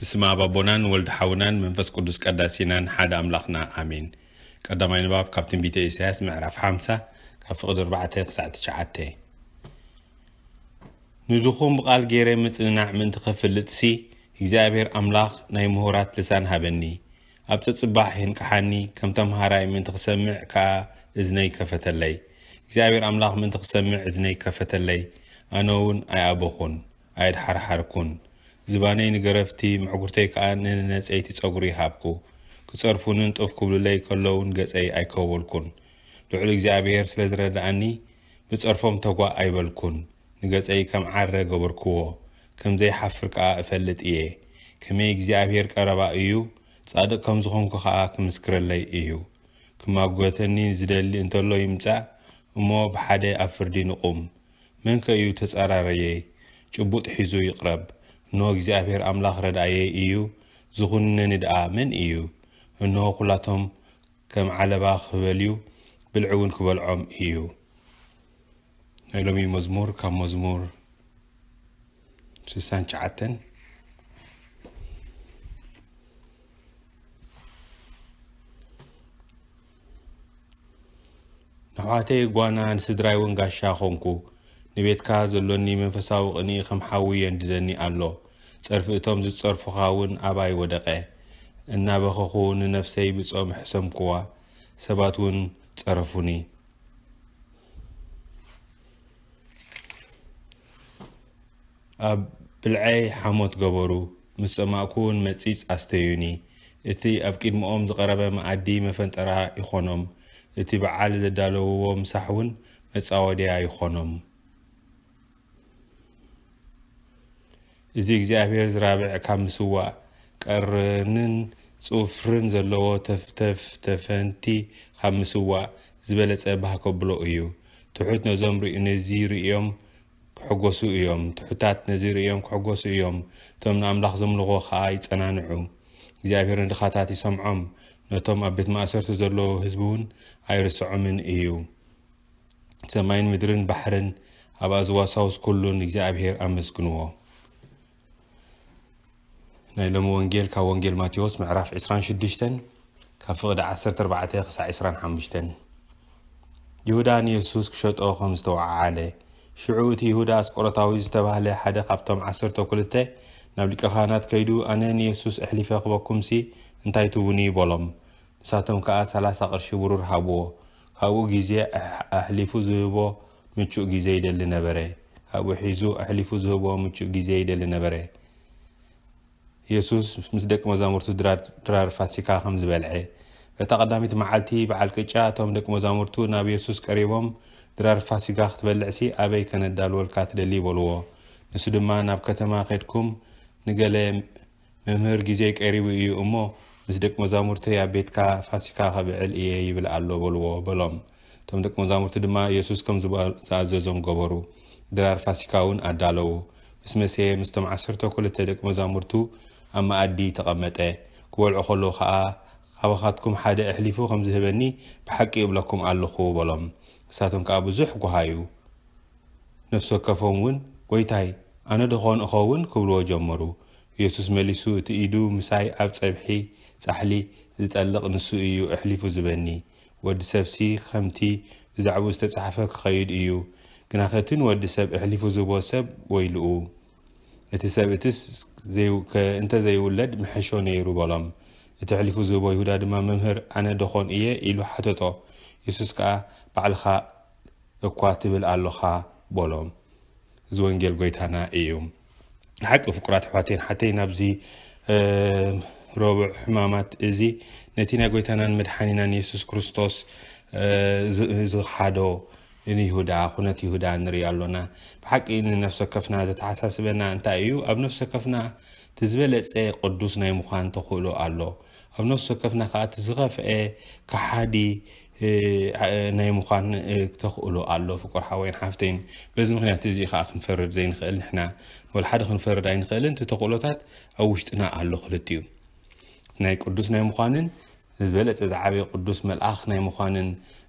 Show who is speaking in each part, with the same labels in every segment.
Speaker 1: ብስማ ኣባቦናን ወልዲ ሓውናን መንፈስ ቅዱስ ቀዳሲናን ሓደ ኣምላኽና ኣሜን ቀዳማይ ንባብ ካብ ትንቢተ ኢሳያስ ምዕራፍ 50 ካብ ፍቕድ 4 ክሳዕ 9 ንድኹም ብቓል ገይረ ምፅንናዕ ምእንቲ ኸፍልጥሲ እግዚኣብሔር ኣምላኽ ናይ ምሁራት ልሳን ሃበኒ ኣብ ተፅባሕ ይንቅሓኒ ከም ተምሃራይ ምእንቲ ክሰምዕ ከዓ እዝነይ ከፈተለይ እግዚኣብሔር ኣምላኽ ምእንቲ ክሰምዕ እዝነይ ከፈተለይ ኣነ እውን ኣይኣበኹን ኣየድሓርሓርኩን ዝባነይ ንገረፍቲ ምዕጉርተይ ከዓ ንነፀይቲ ፀጉሪ ይሃብኩ ክፀርፉንን ጦፍ ክብሉለይ ከለውን ገፀይ ኣይከወልኩን ልዑል እግዚኣብሄር ስለ ዝረዳእኒ ብፀርፎም ተጓ ኣይበልኩን ንገፀይ ከም ዓረ ገበርክዎ ከምዘይሓፍር ከዓ እፈልጥ እየ ከመይ እግዚኣብሄር ቀረባ እዩ ጻድቅ ከም ዝኾንኩ ከዓ ክምስክረለይ እዩ ክማጎተኒ ዝደሊ እንተሎ ይምፃእ እሞ ብሓደ ኣብ ፍርዲ ንቑም መንከ እዩ ተጻራረየ ጭቡጥ ሒዙ ይቕረብ እኖ እግዚኣብሔር ኣምላኽ ረዳእየ እዩ ዝኹንኒ ድኣ መን እዩ እንሆ ኩላቶም ከም ዓለባ ክበልዩ ብልዕ እውን ክበልዖም እዩ ናይ ሎሚ መዝሙር ካብ መዝሙር 69 ናብዓተይ ጓና ንስድራይ እውን ጋሻ ኾንኩ ንቤትካ ዘሎኒ መንፈሳዊ ቕኒ ከም ሓዊ የንድደኒ ኣሎ ፀርፊ እቶም ዝፀርፉኻ እውን ኣባይ ወደቐ እናበኸኹ ንነፍሰይ ብጾም ሕሰምክዋ ሰባት እውን ፀረፉኒ ኣብ ብልዐይ ሓሞት ገበሩ ምስ ፀማእኩ እውን መፂፅ ኣስተዩኒ እቲ ኣብ ቅድሚኦም ዝቐረበ መኣዲ መፈንጠራ ይኾኖም እቲ በዓል ዘዳለውዎ ምሳሕ እውን መፃወድያ ይኾኖም እዚ እግዚኣብሔር ዝራብዐካ ምስዋ ቀርንን ፅፍርን ዘለዎ ተፍተፍ ተፈንቲ ካብ ምስዋእ ዝበለፀ ባህ ከብሎ እዩ ትሑት ነዞም ነዚ ርእዮም ክሕጎሱ እዮም ትሑታት ነዚ ርእዮም ክሕጎሱ እዮም እቶም ንኣምላኽ ዘምልኾ ከዓ ይፀናንዑ እግዚኣብሔር ንድኻታት ይሰምዖም ነቶም ኣብ ቤት ማእሰርቲ ዘለዉ ህዝቢ እውን ኣይርስዖምን እዩ ሰማይን ምድርን ባሕርን ኣብ ኣዝዋሳውስ ኩሉን እግዚኣብሔር ኣመስግንዎ ናይ ሎም ወንጌል ካብ ወንጌል ማቴዎስ ምዕራፍ 26 ካብ ፍቕዲ 14 ክሳብ 25 ይሁዳ ንየሱስ ክሸጦ ከም ዝተወዓዓለ ሽዑ እቲ ይሁዳ ኣስቆሮታዊ ዝተባህለ ሓደ ካብቶም 12 ናብ ሊቀ ካህናት ከይዱ ኣነ ንየሱስ ኣሕሊፈ ክበኩምሲ እንታይ ትውኒ ይበሎም ንሳቶም ከዓ 30 ቅርሺ ብሩር ሃብዎ ካብኡ ግዜ ኣሕሊፉ ዝህቦ ምቹእ ግዜ ይደሊ ነበረ ካብኡ ሒዙ ኣሕሊፉ ዝህቦ ምቹእ ግዜ ይደሊ ነበረ ኢየሱስ ምስ ደቂ መዛሙርቱ ድራር ፋሲካ ከም ዝበልዐ እታ ቀዳሚት መዓልቲ በዓል ቅጫ እቶም ደቂ መዛሙርቱ ናብ የሱስ ቀሪቦም ድራር ፋሲካ ክትበልዕሲ ኣበይ ከነዳልወልካ ትደሊ ይበልዎ ንሱ ድማ ናብ ከተማ ከድኩም ንገለ መምህር ግዜ ቀሪቡ እዩ እሞ ምስ ደቂ መዛሙርተይ ኣብ ቤትካ ፋሲካ ከብዕል እየ ይብል ኣሎ በልዎ በሎም እቶም ደቂ መዛሙርቲ ድማ ኢየሱስ ከም ዝኣዘዞም ገበሩ ድራር ፋሲካ እውን ኣዳለዉ ምስ መሰየ ምስቶም ዓሰርተ ክልተ ደቂ መዛሙርቱ ኣብ መኣዲ ተቐመጠ ክበልዖ ከለዉ ከዓ ካባኻትኩም ሓደ ኣሕሊፉ ከም ዝህበኒ ብሓቂ ይብለኩም ኣለኹ በሎም ንሳቶም ከዓ ብዙሕ ጓሃዩ ነፍሲ ወከፎም እውን ጎይታይ ኣነ ድኾን እኸውን ክብልዎ ጀመሩ ኢየሱስ መሊሱ እቲ ኢዱ ምሳይ ኣብ ፀብሒ ፃሕሊ ዝጠልቕ ንሱ እዩ ኣሕሊፉ ዝበኒ ወዲ ሰብሲ ከምቲ ብዛዕባ ዝተፃሓፈ ክኸይድ እዩ ግናኸትን ወዲ ሰብ ኣሕሊፉ ዝህቦ ሰብ ወይልኡ اتس اتس زي انت زي ولد محشو نيرو بالام اتعلفو زو بو يهودا دما ممهر انا دخون ايه يلو حتتو يسوس كا بعلخا اكواتي بالالوخا بولوم زو انجيل قويتانا ايوم حق فقرات حواتين حتي نبزي ربع حمامات ازي نتينا قويتانا مدحانينا يسوس كريستوس زو حادو إن يهودا خونة يهودا نري علونا بحق إن نفس كفنا تتحسس بنا أنت أيو أب نفس كفنا تزبل إس إيه قدوسنا مخان تقولوا الله أب نفس كفنا خات زغف إيه كحادي ناي مخان تقولوا الله فكر حوين حافتين بس مخنا تزي خا خنفرد زين خل نحنا والحد خنفرد عين خل أنت تقولوا تات أوشتنا الله خلتيو ناي قدوسنا مخانن ዝበለፀ ዝዓበየ ቅዱስ መልኣኽ ናይ ምዃንን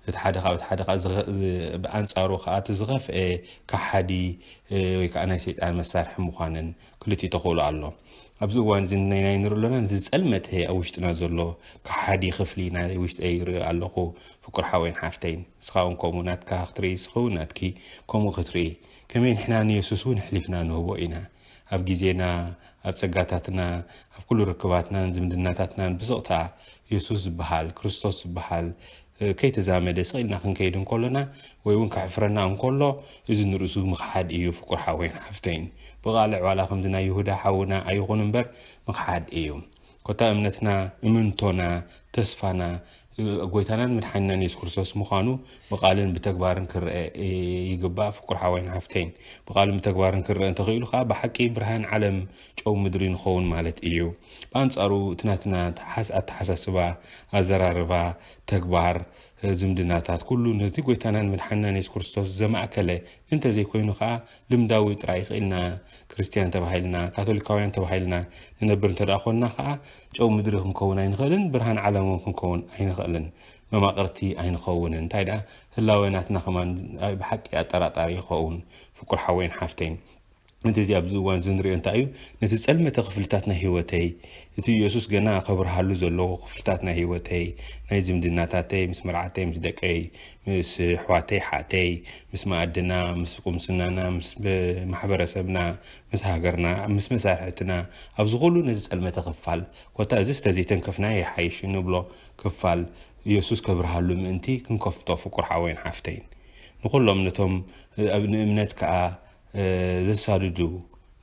Speaker 1: እቲ ሓደ ካብ ሓደ ብኣንፃሩ ከዓ እቲ ዝኸፍአ ካሓዲ ወይ ከዓ ናይ ሰይጣን መሳርሒ ምዃንን ክልቲኡ ተኽእሉ ኣሎ ኣብዚ እዋን እዚ ናይናይ ንርኢ ኣሎና ነቲ ዝፀልመተ ኣብ ውሽጥና ዘሎ ካሓዲ ክፍሊ ናይ ውሽጢ ይርኢ ኣለኹ ፍቁር ሓወይን ሓፍተይን ንስኻውን ከምኡ ናትካ ክትርኢ ዝኸውን ናትኪ ከምኡ ክትርኢ ከመይ ንሕና ንየሱስ እውን ሕሊፍና ንህቦ ኢና ኣብ ግዜና ኣብ ፀጋታትና ኣብ ኩሉ ርክባትናን ዝምድናታትናን ብስቕታ የሱስ ዝበሃል ክርስቶስ ዝበሃል ከይተዛመደ ስቕኢልና ክንከይድ እንከሎና ወይ እውን ክሕፍረና እንከሎ እዚ ንርእሱ ምክሓድ እዩ ፍቁር ሓወይን ሓፍተይን ብቓልዕ ዋላ ከምዚ ናይ ይሁዳ ሓውና ኣይኹን እምበር ምክሓድ እዩ ኮታ እምነትና እምንቶና ተስፋና ጎይታናን መድሓኒና የሱስ ክርስቶስ ምዃኑ ብቃልን ብተግባርን ክርአ ይግባእ ፍቁር ሓዋይን ሃፍተይን ብቃልን ብተግባርን ክርአ እንተኽእሉ ከዓ ብሓቂ ብርሃን ዓለም ጨው ምድሪ ንኸውን ማለት እዩ ብኣንፃሩ ትናትና ኣተሓሳስባ ኣዘራርባ ተግባር ዝምድናታት ኩሉ ነቲ ጎይታናን ምድሓናን የሱስ ክርስቶስ ዘማእከለ እንተዘይኮይኑ ከዓ ልምዳዊ ጥራይ ስኢልና ክርስትያን ተባሂልና ካቶሊካውያን ተባሂልና ንነብር እንተ ደኣ ኮንና ከዓ ጨው ምድሪ ክንከውን ኣይንኽእልን ብርሃን ዓለም ክንከውን ኣይንኽእልን መማቕርቲ ኣይንኸውንን እንታይ ደኣ ህላወናትና ኸማ ብሓቂ ኣጠራጣሪ ይኸውን ፍቁር ሓወይን ሓፍተይን نتزي أبزو وان زنري أنت أيو نتز ألم تغفلتاتنا هيوتي إتو يسوس جنا خبر حلو زلوغو خفلتاتنا هيوتي نايزم ديناتاتي مس مرعاتي مس دكاي مس حواتي حاتي مس ما أدنا مس قوم سنانا مس محبرة سبنا مس هاقرنا مس مسارحتنا أبزو غلو نتز ألم تغفل وطا أزيس تزيتن كفنا يحايش إنو بلو كفل يسوس كبر حلو من أنتي كن كفتو فكر حوين حافتين نقول لهم نتهم أبن إمنتك ዘሳድዱ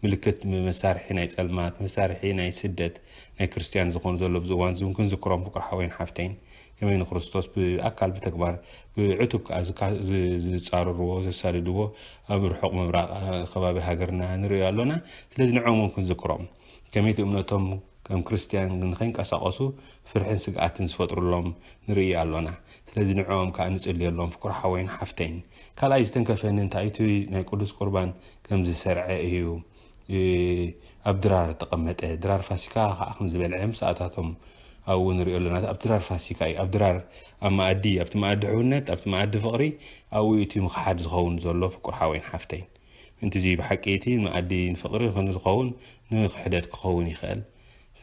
Speaker 1: ምልክት መሳርሒ ናይ ፀልማት መሳርሒ ናይ ስደት ናይ ክርስትያን ዝኾኑ ዘሎ ብዚ እዋን ዝምክን ዝክሮም ፍቁር ሓወይን ሓፍተይን ከመይ ንክርስቶስ ብኣካል ብተግባር ብዕቱብ ከዓ ዝፃርርዎ ዘሳድድዎ ኣብ ርሑቕ ምብራቕ ከባቢ ሃገርና ንሪኦ ኣሎና ስለዚ ንዖም እውን ክንዝክሮም ከመይቲ እምነቶም ከም ክርስትያን ግን ፍርሕን ስግኣትን ዝፈጥሩሎም ንርኢ ኣሎና ስለዚ ንዕኦም ከዓ ንፅልየሎም ፍቁር ሓወይን ሓፍተይን ካልኣይ ዝተንከፈኒ እንታይ እቲ ናይ ቅዱስ ቁርባን ከም ዝሰርዐ እዩ ኣብ ድራር ተቐመጠ ድራር ፋሲካ ከዓ ከም ዝበልዐ ምስኣታቶም ኣብኡ ንሪኦ ኣለና ኣብ ድራር ፋሲካ እዩ ኣብ ድራር ኣብ ማኣዲ ኣብቲ ማኣዲ ሕውነት ኣብቲ ማኣዲ ፍቕሪ ኣብኡ እቲ ምክሓድ ዝኸውን ዘሎ ፍቁር ሓወይን ሓፍተይን ምንቲ እዚ ብሓቂ እቲ ማኣዲ ንፍቕሪ ክንዝኸውን ንክሕደት ክኸውን ይኽእል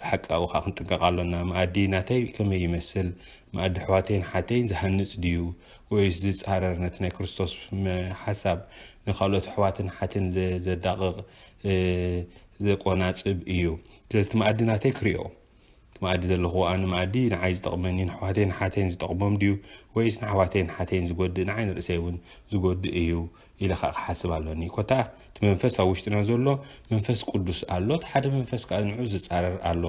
Speaker 1: ብሓቂ ኣብኡ ከዓ ክንጥንቀቕ ኣሎና መኣዲ ናተይ ከመይ ይመስል መኣዲ ኣሕዋተይን ሓተይን ዝሃንፅ ድዩ ወይስ ዝፃረርነት ናይ ክርስቶስ ሓሳብ ንካልኦት ኣሕዋትን ሓትን ዘዳቕቕ ዘቆናፅብ እዩ ስለዚ ቲ መኣዲ ናተይ ክሪኦ መኣዲ ዘለኹ ኣነ መኣዲ ንዓይ ዝጠቕመኒ ንኣሕዋተይን ሓተይን ዝጠቕሞም ድዩ ወይስ ንኣሕዋተይን ሓተይን ዝጎድእ ንዓይ ንርእሰይ እውን ዝጎድእ እዩ ኢለ ከዓ ክሓስብ ኣሎኒ ኮታ እቲ መንፈስ ኣብ ውሽጥና ዘሎ መንፈስ ቅዱስ ኣሎ እቲ ሓደ መንፈስ ከዓ ንዑ ዝፃረር ኣሎ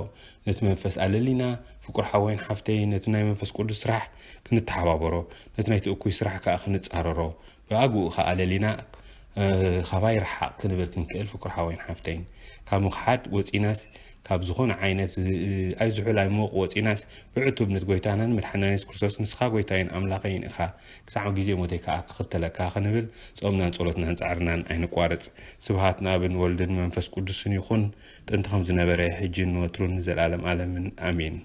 Speaker 1: ነቲ መንፈስ ኣለሊና ፍቁር ሓወይን ሓፍተይ ነቲ ናይ መንፈስ ቅዱስ ስራሕ ክንተሓባበሮ ነቲ ናይቲ እኩይ ስራሕ ከዓ ክንፃረሮ ብኣግኡ ከዓ ኣለሊና ካባይ ረሓቕ ክንብል ክንክእል ፍቁር ሓወይን ሓፍተይን ካብ ምክሓድ ወፂናስ ካብ ዝኾነ ዓይነት ኣይዝሑላይ ምቕ ወፂናስ ብዕቱብነት ጎይታናን መድሓናነት ክርስቶስ ንስኻ ጎይታይን ኣምላኸይን ኢኻ ክሳዕ ግዜ ሞተይ ከዓ ክኽተለካ ክንብል ጾምናን ጸሎትናን ፃዕርናን ኣይንቋርፅ ስብሃት ንኣብን ወልድን መንፈስ ቅዱስን ይኹን ጥንቲ ከም ዝነበረ ሕጅን ወትሩን ዘለኣለም ኣለምን ኣሚን